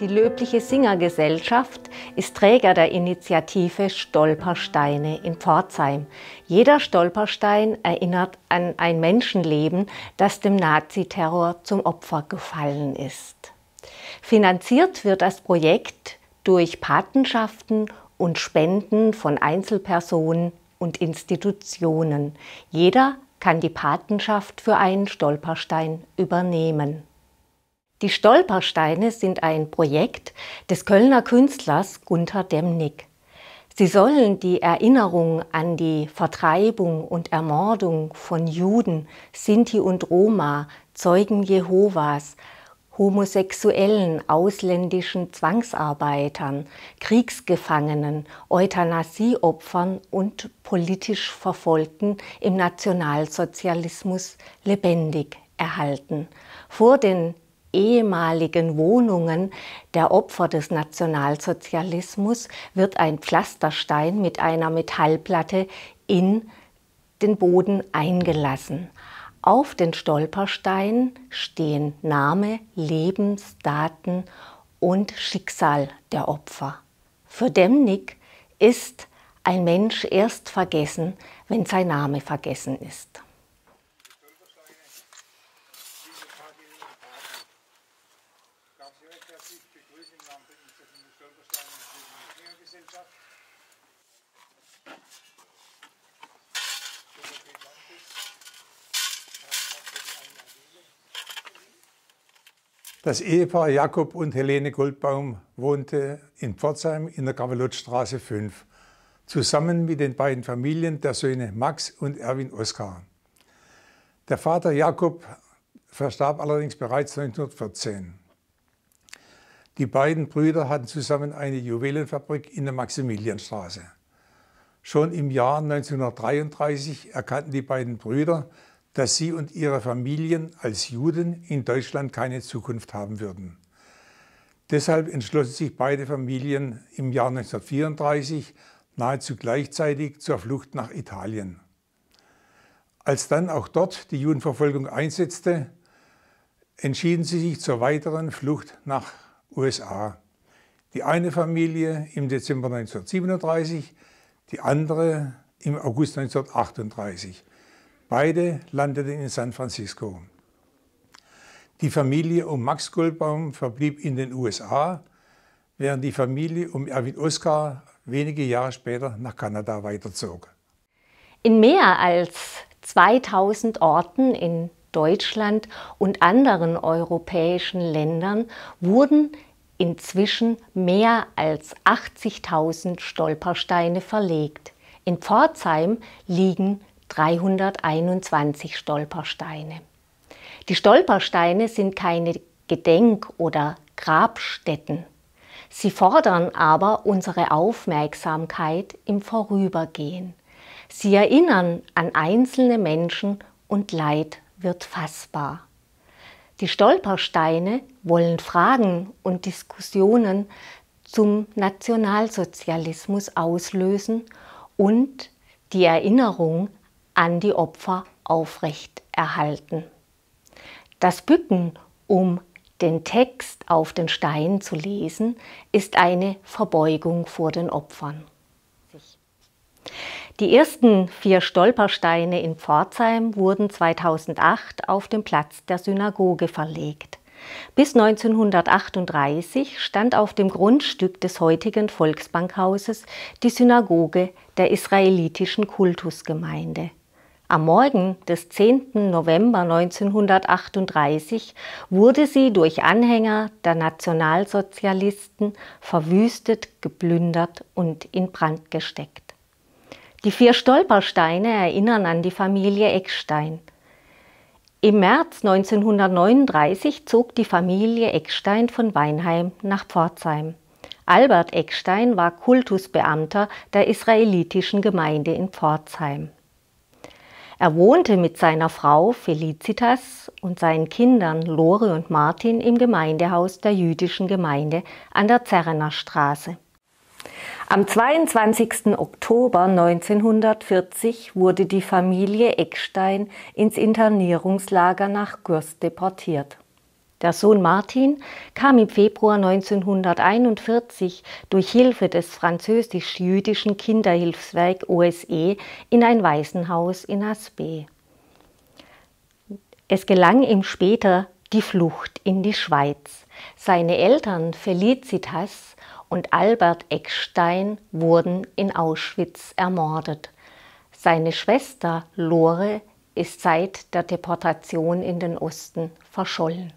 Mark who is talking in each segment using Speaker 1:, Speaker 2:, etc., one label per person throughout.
Speaker 1: Die Löbliche Singergesellschaft ist Träger der Initiative Stolpersteine in Pforzheim. Jeder Stolperstein erinnert an ein Menschenleben, das dem Naziterror zum Opfer gefallen ist. Finanziert wird das Projekt durch Patenschaften und Spenden von Einzelpersonen und Institutionen. Jeder kann die Patenschaft für einen Stolperstein übernehmen. Die Stolpersteine sind ein Projekt des Kölner Künstlers Gunther Demnig. Sie sollen die Erinnerung an die Vertreibung und Ermordung von Juden, Sinti und Roma, Zeugen Jehovas, homosexuellen ausländischen Zwangsarbeitern, Kriegsgefangenen, Euthanasieopfern und politisch Verfolgten im Nationalsozialismus lebendig erhalten. Vor den ehemaligen Wohnungen der Opfer des Nationalsozialismus wird ein Pflasterstein mit einer Metallplatte in den Boden eingelassen. Auf den Stolperstein stehen Name, Lebensdaten und Schicksal der Opfer. Für Demnig ist ein Mensch erst vergessen, wenn sein Name vergessen ist.
Speaker 2: Das Ehepaar Jakob und Helene Goldbaum wohnte in Pforzheim in der Kavalotstraße 5, zusammen mit den beiden Familien der Söhne Max und Erwin Oskar. Der Vater Jakob verstarb allerdings bereits 1914. Die beiden Brüder hatten zusammen eine Juwelenfabrik in der Maximilianstraße. Schon im Jahr 1933 erkannten die beiden Brüder, dass sie und ihre Familien als Juden in Deutschland keine Zukunft haben würden. Deshalb entschlossen sich beide Familien im Jahr 1934 nahezu gleichzeitig zur Flucht nach Italien. Als dann auch dort die Judenverfolgung einsetzte, entschieden sie sich zur weiteren Flucht nach USA. Die eine Familie im Dezember 1937, die andere im August 1938. Beide landeten in San Francisco. Die Familie um Max Goldbaum verblieb in den USA, während die Familie um Erwin Oskar wenige Jahre später nach Kanada weiterzog.
Speaker 1: In mehr als 2000 Orten in Deutschland und anderen europäischen Ländern wurden inzwischen mehr als 80.000 Stolpersteine verlegt. In Pforzheim liegen 321 Stolpersteine. Die Stolpersteine sind keine Gedenk- oder Grabstätten. Sie fordern aber unsere Aufmerksamkeit im Vorübergehen. Sie erinnern an einzelne Menschen und Leid wird fassbar. Die Stolpersteine wollen Fragen und Diskussionen zum Nationalsozialismus auslösen und die Erinnerung an die Opfer aufrecht erhalten. Das Bücken, um den Text auf den Stein zu lesen, ist eine Verbeugung vor den Opfern. Die ersten vier Stolpersteine in Pforzheim wurden 2008 auf dem Platz der Synagoge verlegt. Bis 1938 stand auf dem Grundstück des heutigen Volksbankhauses die Synagoge der israelitischen Kultusgemeinde. Am Morgen des 10. November 1938 wurde sie durch Anhänger der Nationalsozialisten verwüstet, geplündert und in Brand gesteckt. Die vier Stolpersteine erinnern an die Familie Eckstein. Im März 1939 zog die Familie Eckstein von Weinheim nach Pforzheim. Albert Eckstein war Kultusbeamter der israelitischen Gemeinde in Pforzheim. Er wohnte mit seiner Frau Felicitas und seinen Kindern Lore und Martin im Gemeindehaus der jüdischen Gemeinde an der Zerrener Straße. Am 22. Oktober 1940 wurde die Familie Eckstein ins Internierungslager nach Gürst deportiert. Der Sohn Martin kam im Februar 1941 durch Hilfe des französisch-jüdischen Kinderhilfswerk OSE in ein Waisenhaus in Aspe. Es gelang ihm später die Flucht in die Schweiz. Seine Eltern Felicitas und Albert Eckstein wurden in Auschwitz ermordet. Seine Schwester Lore ist seit der Deportation in den Osten verschollen.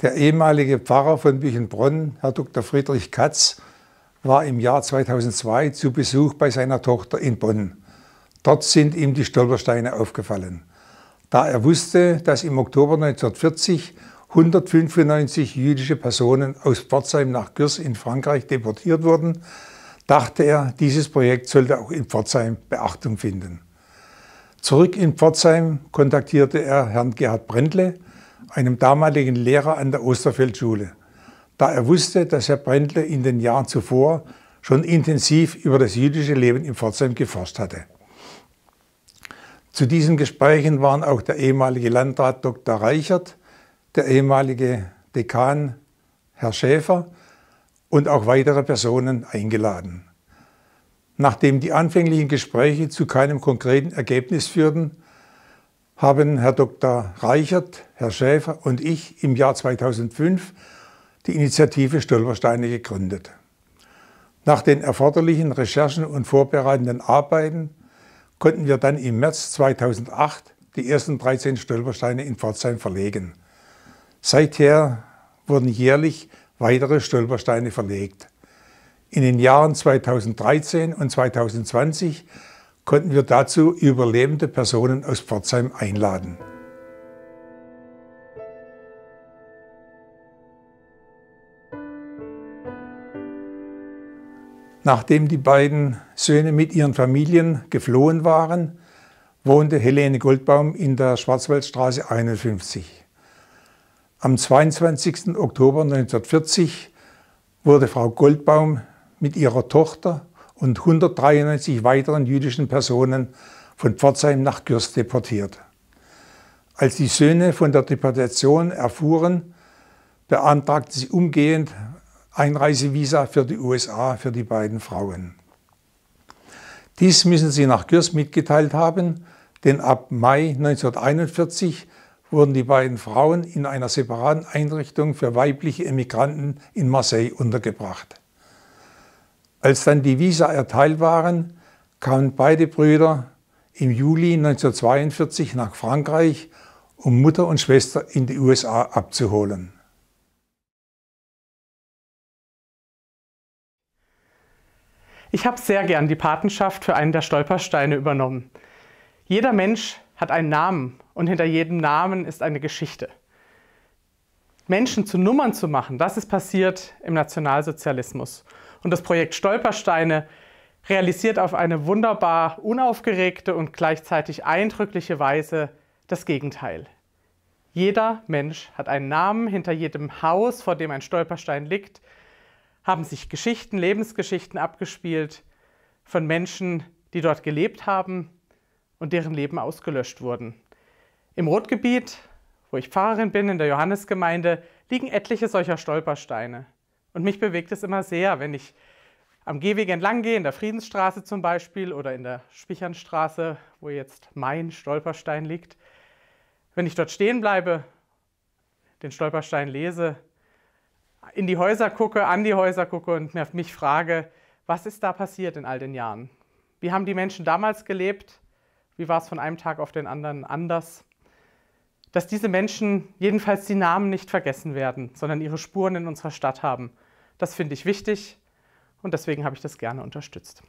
Speaker 2: Der ehemalige Pfarrer von Büchenbronn, Herr Dr. Friedrich Katz, war im Jahr 2002 zu Besuch bei seiner Tochter in Bonn. Dort sind ihm die Stolpersteine aufgefallen. Da er wusste, dass im Oktober 1940 195 jüdische Personen aus Pforzheim nach Gürs in Frankreich deportiert wurden, dachte er, dieses Projekt sollte auch in Pforzheim Beachtung finden. Zurück in Pforzheim kontaktierte er Herrn Gerhard Brendle, einem damaligen Lehrer an der Osterfeldschule, da er wusste, dass Herr Brendle in den Jahren zuvor schon intensiv über das jüdische Leben in Pforzheim geforscht hatte. Zu diesen Gesprächen waren auch der ehemalige Landrat Dr. Reichert, der ehemalige Dekan Herr Schäfer und auch weitere Personen eingeladen. Nachdem die anfänglichen Gespräche zu keinem konkreten Ergebnis führten, haben Herr Dr. Reichert, Herr Schäfer und ich im Jahr 2005 die Initiative Stolpersteine gegründet. Nach den erforderlichen Recherchen und vorbereitenden Arbeiten konnten wir dann im März 2008 die ersten 13 Stolpersteine in Pforzheim verlegen. Seither wurden jährlich weitere Stolpersteine verlegt. In den Jahren 2013 und 2020 konnten wir dazu überlebende Personen aus Pforzheim einladen. Nachdem die beiden Söhne mit ihren Familien geflohen waren, wohnte Helene Goldbaum in der Schwarzwaldstraße 51. Am 22. Oktober 1940 wurde Frau Goldbaum mit ihrer Tochter und 193 weiteren jüdischen Personen von Pforzheim nach Gürs deportiert. Als die Söhne von der Deportation erfuhren, beantragten sie umgehend Einreisevisa für die USA für die beiden Frauen. Dies müssen sie nach Gürs mitgeteilt haben, denn ab Mai 1941 wurden die beiden Frauen in einer separaten Einrichtung für weibliche Emigranten in Marseille untergebracht. Als dann die Visa erteilt waren, kamen beide Brüder im Juli 1942 nach Frankreich, um Mutter und Schwester in die USA abzuholen. Ich habe
Speaker 3: sehr gern die Patenschaft für einen der Stolpersteine übernommen. Jeder Mensch hat einen Namen und hinter jedem Namen ist eine Geschichte. Menschen zu Nummern zu machen, das ist passiert im Nationalsozialismus. Und das Projekt Stolpersteine realisiert auf eine wunderbar unaufgeregte und gleichzeitig eindrückliche Weise das Gegenteil. Jeder Mensch hat einen Namen, hinter jedem Haus, vor dem ein Stolperstein liegt, haben sich Geschichten, Lebensgeschichten abgespielt von Menschen, die dort gelebt haben und deren Leben ausgelöscht wurden. Im Rotgebiet, wo ich Pfarrerin bin, in der Johannesgemeinde, liegen etliche solcher Stolpersteine. Und mich bewegt es immer sehr, wenn ich am Gehweg entlang gehe, in der Friedensstraße zum Beispiel oder in der Spichernstraße, wo jetzt mein Stolperstein liegt. Wenn ich dort stehen bleibe, den Stolperstein lese, in die Häuser gucke, an die Häuser gucke und mich frage, was ist da passiert in all den Jahren? Wie haben die Menschen damals gelebt? Wie war es von einem Tag auf den anderen anders? dass diese Menschen jedenfalls die Namen nicht vergessen werden, sondern ihre Spuren in unserer Stadt haben. Das finde ich wichtig und deswegen habe ich das gerne unterstützt.